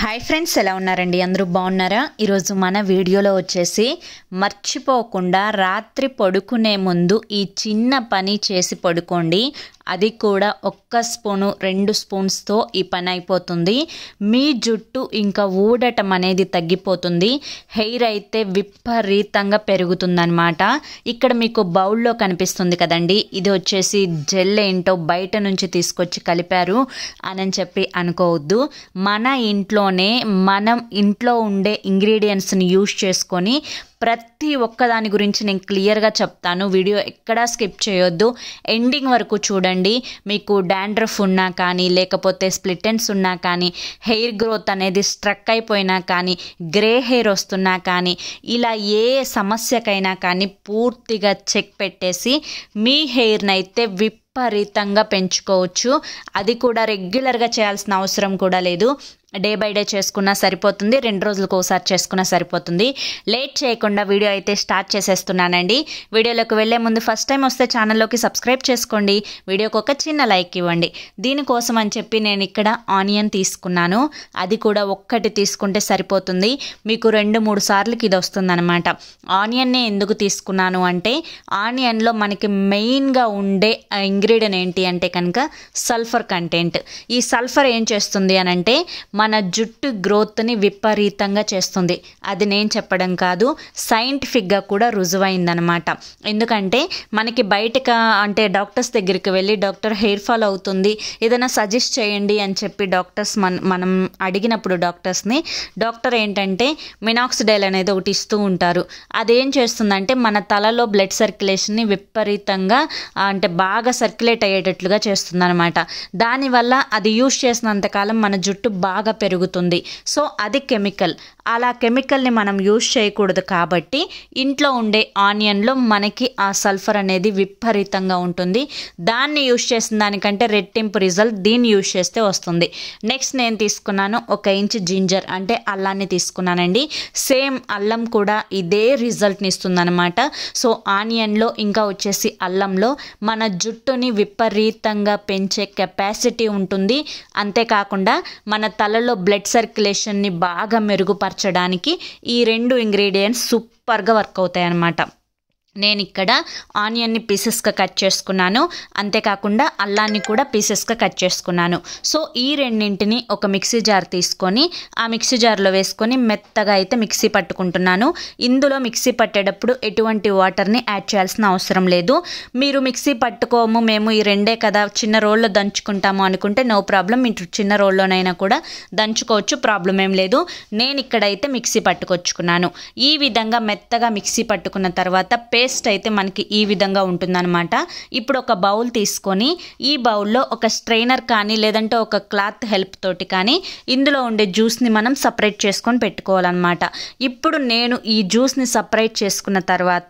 hi friends ఎలా ఉన్నారండి అందరూ బాగున్నారా ఈరోజు మన వీడియోలో వచ్చేసి మర్చిపోకుండా రాత్రి పడుకునే ముందు ఈ చిన్న పని చేసి పడుకోండి అది కూడా ఒక్క స్పూను రెండు స్పూన్స్తో ఈ పని అయిపోతుంది మీ జుట్టు ఇంకా ఊడటం అనేది తగ్గిపోతుంది హెయిర్ అయితే విపరీతంగా పెరుగుతుందనమాట ఇక్కడ మీకు బౌల్లో కనిపిస్తుంది కదండి ఇది వచ్చేసి జెల్ ఏంటో బయట నుంచి తీసుకొచ్చి కలిపారు అని చెప్పి అనుకోవద్దు మన ఇంట్లోనే మనం ఇంట్లో ఉండే ఇంగ్రీడియంట్స్ని యూస్ చేసుకొని ప్రతి ఒక్కదాని గురించి నేను క్లియర్గా చెప్తాను వీడియో ఎక్కడా స్కిప్ చేయొద్దు ఎండింగ్ వరకు చూడండి మీకు డాండ్రఫ్ ఉన్నా కానీ లేకపోతే స్ప్లిటెన్స్ ఉన్నా కానీ హెయిర్ గ్రోత్ అనేది స్ట్రక్ అయిపోయినా కానీ గ్రే హెయిర్ వస్తున్నా కానీ ఇలా ఏ సమస్యకైనా కానీ పూర్తిగా చెక్ పెట్టేసి మీ హెయిర్ని అయితే విపరీతంగా పెంచుకోవచ్చు అది కూడా రెగ్యులర్గా చేయాల్సిన అవసరం కూడా లేదు డే బై డే చేసుకున్నా సరిపోతుంది రెండు రోజులకు ఒకసారి చేసుకున్నా సరిపోతుంది లేట్ చేయకుండా వీడియో అయితే స్టార్ట్ చేసేస్తున్నానండి వీడియోలోకి వెళ్లే ముందు ఫస్ట్ టైం వస్తే ఛానల్లోకి సబ్స్క్రైబ్ చేసుకోండి వీడియోకి ఒక చిన్న లైక్ ఇవ్వండి దీనికోసం అని చెప్పి నేను ఇక్కడ ఆనియన్ తీసుకున్నాను అది కూడా ఒక్కటి తీసుకుంటే సరిపోతుంది మీకు రెండు మూడు సార్లకి ఇది వస్తుందన్నమాట ఆనియన్నే ఎందుకు తీసుకున్నాను అంటే ఆనియన్లో మనకి మెయిన్గా ఉండే ఇంగ్రీడియంట్ ఏంటి అంటే కనుక సల్ఫర్ కంటెంట్ ఈ సల్ఫర్ ఏం చేస్తుంది అని అంటే మన జుట్టు గ్రోత్ని విపరీతంగా చేస్తుంది అది నేను చెప్పడం కాదు సైంటిఫిక్గా కూడా రుజువైందనమాట ఎందుకంటే మనకి బయటక అంటే డాక్టర్స్ దగ్గరికి వెళ్ళి డాక్టర్ హెయిర్ ఫాల్ అవుతుంది ఏదైనా సజెస్ట్ చేయండి అని చెప్పి డాక్టర్స్ మన మనం అడిగినప్పుడు డాక్టర్స్ని డాక్టర్ ఏంటంటే మినాక్సిడైల్ అనేది ఒకటి ఇస్తూ ఉంటారు అదేం చేస్తుందంటే మన తలలో బ్లడ్ సర్క్యులేషన్ని విపరీతంగా అంటే బాగా సర్క్యులేట్ అయ్యేటట్లుగా చేస్తుంది అనమాట దానివల్ల అది యూస్ చేసినంతకాలం మన జుట్టు బాగా బాగా పెరుగుతుంది సో అది కెమికల్ అలా కెమికల్ని మనం యూజ్ చేయకూడదు కాబట్టి ఇంట్లో ఉండే ఆనియన్లో మనకి ఆ సల్ఫర్ అనేది విపరీతంగా ఉంటుంది దాన్ని యూజ్ చేసిన దానికంటే రెట్టింపు రిజల్ట్ దీన్ని యూజ్ చేస్తే వస్తుంది నెక్స్ట్ నేను తీసుకున్నాను ఒక ఇంచ్ జింజర్ అంటే అల్లాన్ని తీసుకున్నానండి సేమ్ అల్లం కూడా ఇదే రిజల్ట్ని ఇస్తుందనమాట సో ఆనియన్లో ఇంకా వచ్చేసి అల్లంలో మన జుట్టుని విపరీతంగా పెంచే కెపాసిటీ ఉంటుంది అంతేకాకుండా మన తల కళ్ళల్లో బ్లడ్ సర్క్యులేషన్ని బాగా మెరుగుపరచడానికి ఈ రెండు ఇంగ్రీడియంట్స్ సూపర్గా వర్క్ అవుతాయి అన్నమాట నేను ఇక్కడ ఆనియన్ని పీసెస్గా కట్ చేసుకున్నాను అంతేకాకుండా అల్లాన్ని కూడా పీసెస్గా కట్ చేసుకున్నాను సో ఈ రెండింటిని ఒక మిక్సీ జార్ తీసుకొని ఆ మిక్సీ జార్లో వేసుకొని మెత్తగా అయితే మిక్సీ పట్టుకుంటున్నాను ఇందులో మిక్సీ పట్టేటప్పుడు ఎటువంటి వాటర్ని యాడ్ చేయాల్సిన అవసరం లేదు మీరు మిక్సీ పట్టుకోము మేము ఈ రెండే కదా చిన్న రోల్లో దంచుకుంటాము అనుకుంటే నో ప్రాబ్లం మీరు చిన్న రోల్లోనైనా కూడా దంచుకోవచ్చు ప్రాబ్లం ఏం లేదు నేను ఇక్కడైతే మిక్సీ పట్టుకొచ్చుకున్నాను ఈ విధంగా మెత్తగా మిక్సీ పట్టుకున్న తర్వాత పేస్ట్ పేస్ట్ అయితే మనకి ఈ విధంగా ఉంటుందన్నమాట ఇప్పుడు ఒక బౌల్ తీసుకొని ఈ బౌల్లో ఒక స్ట్రైనర్ కానీ లేదంటే ఒక క్లాత్ హెల్ప్ తోటి కానీ ఇందులో ఉండే జ్యూస్ని మనం సపరేట్ చేసుకొని పెట్టుకోవాలన్నమాట ఇప్పుడు నేను ఈ జ్యూస్ని సపరేట్ చేసుకున్న తర్వాత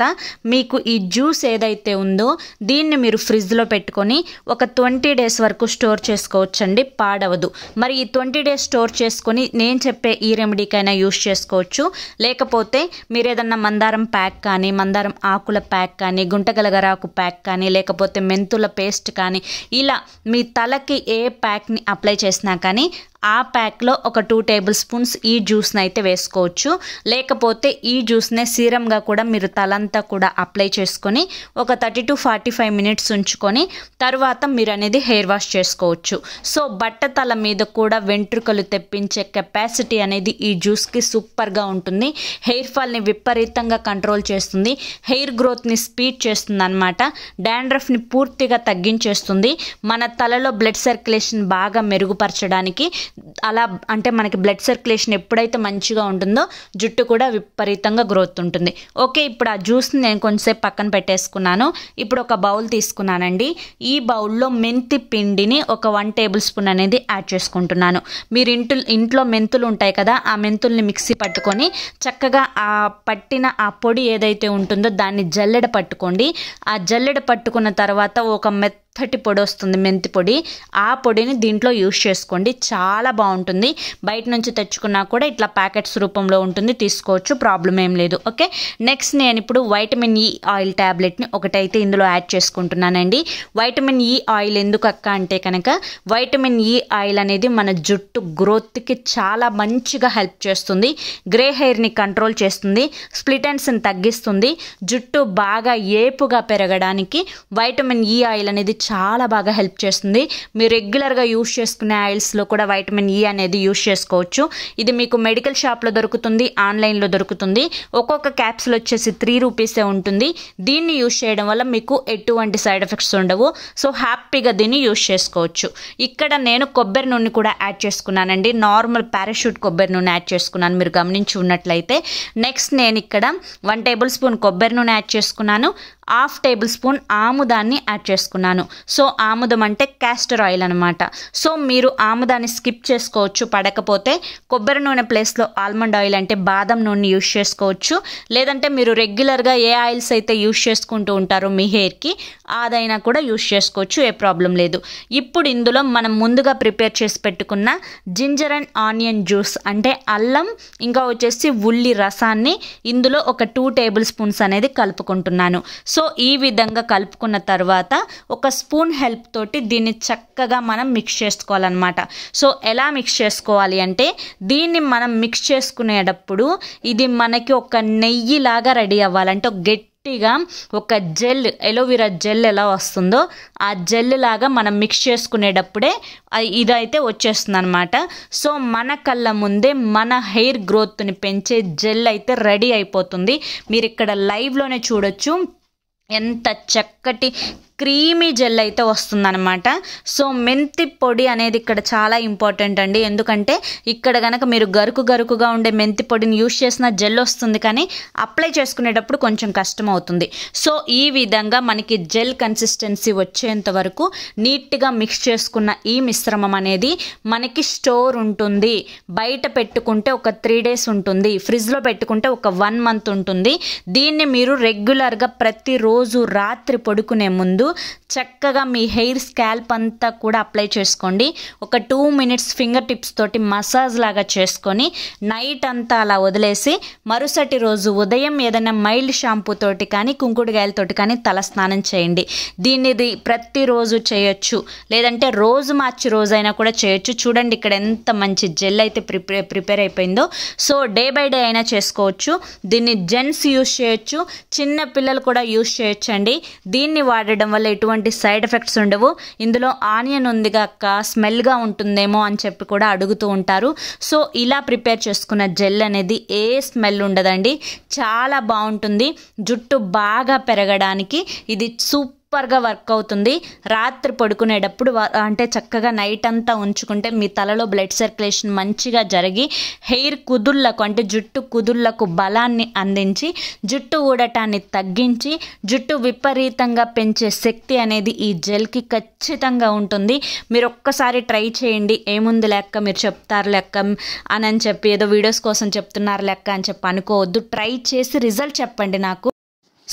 మీకు ఈ జ్యూస్ ఏదైతే ఉందో దీన్ని మీరు ఫ్రిడ్జ్లో పెట్టుకొని ఒక ట్వంటీ డేస్ వరకు స్టోర్ చేసుకోవచ్చండి పాడవదు మరి ఈ ట్వంటీ డేస్ స్టోర్ చేసుకొని నేను చెప్పే ఈ రెమెడీకైనా యూస్ చేసుకోవచ్చు లేకపోతే మీరు ఏదన్నా మందారం ప్యాక్ కానీ మందారం ఆకు ఆకుల ప్యాక్ కానీ గుంటగలగరాకు ప్యాక్ కానీ లేకపోతే మెంతుల పేస్ట్ కానీ ఇలా మీ తలకి ఏ ప్యాక్ని అప్లై చేసినా కానీ ఆ ప్యాక్లో ఒక టూ టేబుల్ స్పూన్స్ ఈ జ్యూస్ని అయితే వేసుకోవచ్చు లేకపోతే ఈ జ్యూస్నే సీరంగా కూడా మీరు తలంతా కూడా అప్లై చేసుకొని ఒక thirty to forty five minutes ఉంచుకొని తర్వాత మీరు అనేది హెయిర్ వాష్ చేసుకోవచ్చు సో బట్ట తల మీద కూడా వెంట్రుకలు తెప్పించే కెపాసిటీ అనేది ఈ జ్యూస్కి సూపర్గా ఉంటుంది హెయిర్ ఫాల్ని విపరీతంగా కంట్రోల్ చేస్తుంది హెయిర్ గ్రోత్ని స్పీడ్ చేస్తుంది అనమాట డాండ్రఫ్ని పూర్తిగా తగ్గించేస్తుంది మన తలలో బ్లడ్ సర్క్యులేషన్ బాగా మెరుగుపరచడానికి అలా అంటే మనకి బ్లడ్ సర్క్యులేషన్ ఎప్పుడైతే మంచిగా ఉంటుందో జుట్టు కూడా విపరీతంగా గ్రోత్ ఉంటుంది ఓకే ఇప్పుడు ఆ జ్యూస్ని నేను కొంచెంసేపు పక్కన పెట్టేసుకున్నాను ఇప్పుడు ఒక బౌల్ తీసుకున్నానండి ఈ బౌల్లో మెంతి పిండిని ఒక వన్ టేబుల్ స్పూన్ అనేది యాడ్ చేసుకుంటున్నాను మీరు ఇంటు ఇంట్లో మెంతులు ఉంటాయి కదా ఆ మెంతుల్ని మిక్సీ పట్టుకొని చక్కగా ఆ పట్టిన ఆ పొడి ఏదైతే ఉంటుందో దాన్ని జల్లెడ పట్టుకోండి ఆ జల్లెడ పట్టుకున్న తర్వాత ఒక మెత్త మెత్తటి పొడి వస్తుంది మెంతి పొడి ఆ పొడిని దీంట్లో యూస్ చేసుకోండి చాలా బాగుంటుంది బయట నుంచి తెచ్చుకున్నా కూడా ఇట్లా ప్యాకెట్స్ రూపంలో ఉంటుంది తీసుకోవచ్చు ప్రాబ్లం ఏం లేదు ఓకే నెక్స్ట్ నేను ఇప్పుడు వైటమిన్ ఈ ఆయిల్ ట్యాబ్లెట్ని ఒకటైతే ఇందులో యాడ్ చేసుకుంటున్నానండి వైటమిన్ ఈ ఆయిల్ ఎందుకు అక్క అంటే కనుక వైటమిన్ ఈ ఆయిల్ అనేది మన జుట్టు గ్రోత్కి చాలా మంచిగా హెల్ప్ చేస్తుంది గ్రే హెయిర్ని కంట్రోల్ చేస్తుంది స్ప్లిటెన్స్ని తగ్గిస్తుంది జుట్టు బాగా ఏపుగా పెరగడానికి వైటమిన్ ఈ ఆయిల్ అనేది చాలా బాగా హెల్ప్ చేస్తుంది మీరు రెగ్యులర్గా యూస్ చేసుకునే ఆయిల్స్లో కూడా వైటమిన్ ఈ e అనేది యూస్ చేసుకోవచ్చు ఇది మీకు మెడికల్ షాప్లో దొరుకుతుంది ఆన్లైన్లో దొరుకుతుంది ఒక్కొక్క క్యాప్సుల్ వచ్చేసి త్రీ రూపీసే ఉంటుంది దీన్ని యూస్ చేయడం వల్ల మీకు ఎటువంటి సైడ్ ఎఫెక్ట్స్ ఉండవు సో హ్యాపీగా దీన్ని యూస్ చేసుకోవచ్చు ఇక్కడ నేను కొబ్బరి నూనె కూడా యాడ్ చేసుకున్నానండి నార్మల్ పారాషూట్ కొబ్బరి నూనె యాడ్ చేసుకున్నాను మీరు గమనించి ఉన్నట్లయితే నెక్స్ట్ నేను ఇక్కడ వన్ టేబుల్ స్పూన్ కొబ్బరి నూనె యాడ్ చేసుకున్నాను హాఫ్ టేబుల్ స్పూన్ ఆముదాన్ని యాడ్ చేసుకున్నాను సో ఆముదం అంటే క్యాస్టర్ ఆయిల్ అనమాట సో మీరు ఆముదాన్ని స్కిప్ చేసుకోవచ్చు పడకపోతే కొబ్బరి నూనె ప్లేస్లో ఆల్మండ్ ఆయిల్ అంటే బాదం నూనె యూస్ చేసుకోవచ్చు లేదంటే మీరు రెగ్యులర్గా ఏ ఆయిల్స్ అయితే యూస్ చేసుకుంటూ ఉంటారో మీ హెయిర్కి అదైనా కూడా యూస్ చేసుకోవచ్చు ఏ ప్రాబ్లం లేదు ఇప్పుడు ఇందులో మనం ముందుగా ప్రిపేర్ చేసి పెట్టుకున్న జింజర్ అండ్ ఆనియన్ జ్యూస్ అంటే అల్లం ఇంకా వచ్చేసి ఉల్లి రసాన్ని ఇందులో ఒక టూ టేబుల్ స్పూన్స్ అనేది కలుపుకుంటున్నాను సో సో ఈ విధంగా కలుపుకున్న తర్వాత ఒక స్పూన్ హెల్ప్ తోటి దీన్ని చక్కగా మనం మిక్స్ చేసుకోవాలన్నమాట సో ఎలా మిక్స్ చేసుకోవాలి అంటే దీన్ని మనం మిక్స్ చేసుకునేటప్పుడు ఇది మనకి ఒక నెయ్యి లాగా రెడీ అవ్వాలంటే గెట్ గట్టిగా ఒక జెల్ ఎలోవెరా జెల్ ఎలా వస్తుందో ఆ జెల్ లాగా మనం మిక్స్ చేసుకునేటప్పుడే ఇదైతే వచ్చేస్తుంది అనమాట సో మన కళ్ళ ముందే మన హెయిర్ గ్రోత్ని పెంచే జెల్ అయితే రెడీ అయిపోతుంది మీరు ఇక్కడ లైవ్లోనే చూడొచ్చు ఎంత చక్కటి క్రీమీ జెల్ అయితే వస్తుందనమాట సో మెంతి పొడి అనేది ఇక్కడ చాలా ఇంపార్టెంట్ అండి ఎందుకంటే ఇక్కడ కనుక మీరు గరుకు గరుకుగా ఉండే మెంతి పొడిని యూస్ చేసిన జెల్ వస్తుంది కానీ అప్లై చేసుకునేటప్పుడు కొంచెం కష్టం అవుతుంది సో ఈ విధంగా మనకి జెల్ కన్సిస్టెన్సీ వచ్చేంత వరకు నీట్గా మిక్స్ చేసుకున్న ఈ మిశ్రమం అనేది మనకి స్టోర్ ఉంటుంది బయట పెట్టుకుంటే ఒక త్రీ డేస్ ఉంటుంది ఫ్రిడ్జ్లో పెట్టుకుంటే ఒక వన్ మంత్ ఉంటుంది దీన్ని మీరు రెగ్యులర్గా ప్రతిరోజు రాత్రి పడుకునే ముందు చక్కగా మీ హెయిర్ స్కాల్ప్ అంతా కూడా అప్లై చేసుకోండి ఒక టూ మినిట్స్ ఫింగర్ టిప్స్ తోటి మసాజ్ లాగా చేసుకొని నైట్ అంతా అలా వదిలేసి మరుసటి రోజు ఉదయం ఏదైనా మైల్డ్ షాంపూ తోటి కానీ కుంకుడుగాయలతోటి కానీ తల స్నానం చేయండి దీనిది ప్రతిరోజు చేయొచ్చు లేదంటే రోజు మార్చి రోజైనా కూడా చేయొచ్చు చూడండి ఇక్కడ ఎంత మంచి జెల్ అయితే ప్రిపేర్ ప్రిపేర్ అయిపోయిందో సో డే బై డే అయినా చేసుకోవచ్చు దీన్ని జెంట్స్ యూస్ చేయొచ్చు చిన్న పిల్లలు కూడా యూస్ చేయొచ్చండి దీన్ని వాడడం వల్ల ఎటువంటి సైడ్ ఎఫెక్ట్స్ ఉండవు ఇందులో ఆనియన్ ఉంది కాక స్మెల్గా ఉంటుందేమో అని చెప్పి కూడా అడుగుతూ ఉంటారు సో ఇలా ప్రిపేర్ చేసుకున్న జెల్ అనేది ఏ స్మెల్ ఉండదండి చాలా బాగుంటుంది జుట్టు బాగా పెరగడానికి ఇది సూప్ సూపర్గా వర్క్ అవుతుంది రాత్రి పడుకునేటప్పుడు అంటే చక్కగా నైట్ అంతా ఉంచుకుంటే మీ తలలో బ్లడ్ సర్క్యులేషన్ మంచిగా జరిగి హెయిర్ కుదుళ్లకు అంటే జుట్టు కుదుళ్లకు బలాన్ని అందించి జుట్టు ఊడటాన్ని తగ్గించి జుట్టు విపరీతంగా పెంచే శక్తి అనేది ఈ జెల్కి ఖచ్చితంగా ఉంటుంది మీరు ఒక్కసారి ట్రై చేయండి ఏముంది లెక్క మీరు చెప్తారు లెక్క అని చెప్పి ఏదో వీడియోస్ కోసం చెప్తున్నారు లెక్క అని చెప్పి అనుకోవద్దు ట్రై చేసి రిజల్ట్ చెప్పండి నాకు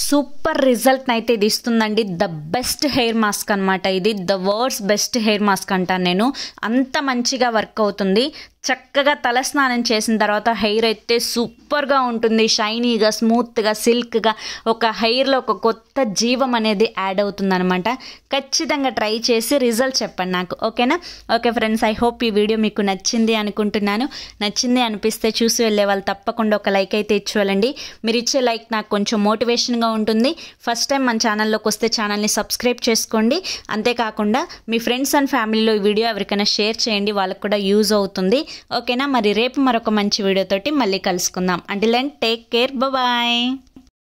సూపర్ రిజల్ట్ అయితే ఇది ఇస్తుందండి ద బెస్ట్ హెయిర్ మాస్క్ అనమాట ఇది the world's best hair mask అంటాను నేను అంత మంచిగా వర్క్ అవుతుంది చక్కగా తలస్నానం చేసిన తర్వాత హెయిర్ అయితే సూపర్గా ఉంటుంది షైనీగా స్మూత్గా సిల్క్గా ఒక హెయిర్లో ఒక కొత్త జీవం అనేది యాడ్ అవుతుందనమాట ఖచ్చితంగా ట్రై చేసి రిజల్ట్ చెప్పండి నాకు ఓకేనా ఓకే ఫ్రెండ్స్ ఐ హోప్ ఈ వీడియో మీకు నచ్చింది అనుకుంటున్నాను నచ్చింది అనిపిస్తే చూసి వెళ్ళే వాళ్ళు తప్పకుండా ఒక లైక్ అయితే ఇచ్చేవాళ్ళండి మీరు ఇచ్చే లైక్ నాకు కొంచెం మోటివేషన్గా ఆనందంగా ఉంటుంది ఫస్ట్ టైం మన ఛానల్లోకి వస్తే ఛానల్ని సబ్స్క్రైబ్ చేసుకోండి అంతేకాకుండా మీ ఫ్రెండ్స్ అండ్ ఫ్యామిలీలో ఈ వీడియో ఎవరికైనా షేర్ చేయండి వాళ్ళకు కూడా యూజ్ అవుతుంది ఓకేనా మరి రేపు మరొక మంచి వీడియోతోటి మళ్ళీ కలుసుకుందాం అంటే లెన్ టేక్ కేర్ బాయ్